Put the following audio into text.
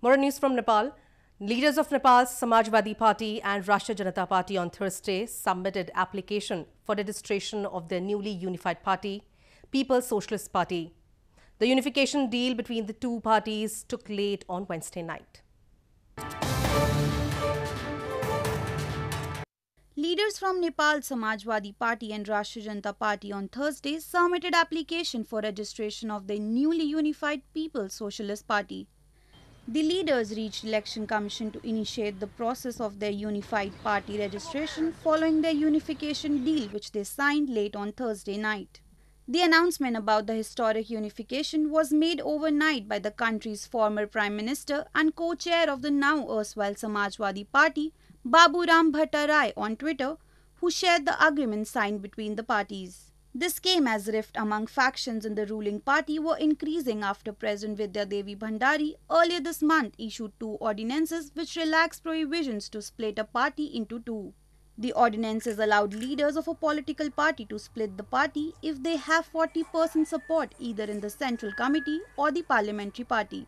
More news from Nepal. Leaders of Nepal's Samajwadi Party and Rashtriya Janata Party on Thursday submitted application for registration of their newly unified party, People's Socialist Party. The unification deal between the two parties took late on Wednesday night. Leaders from Nepal Samajwadi Party and Rashtriya Janata Party on Thursday submitted application for registration of the newly unified People's Socialist Party the leaders reached Election Commission to initiate the process of their unified party registration following their unification deal which they signed late on Thursday night. The announcement about the historic unification was made overnight by the country's former Prime Minister and co-chair of the now erstwhile Samajwadi Party, Babu Ram Bhattarai on Twitter, who shared the agreement signed between the parties. This came as rift among factions in the ruling party were increasing after President Vidya Devi Bhandari earlier this month issued two ordinances which relaxed prohibitions to split a party into two. The ordinances allowed leaders of a political party to split the party if they have 40% support either in the central committee or the parliamentary party.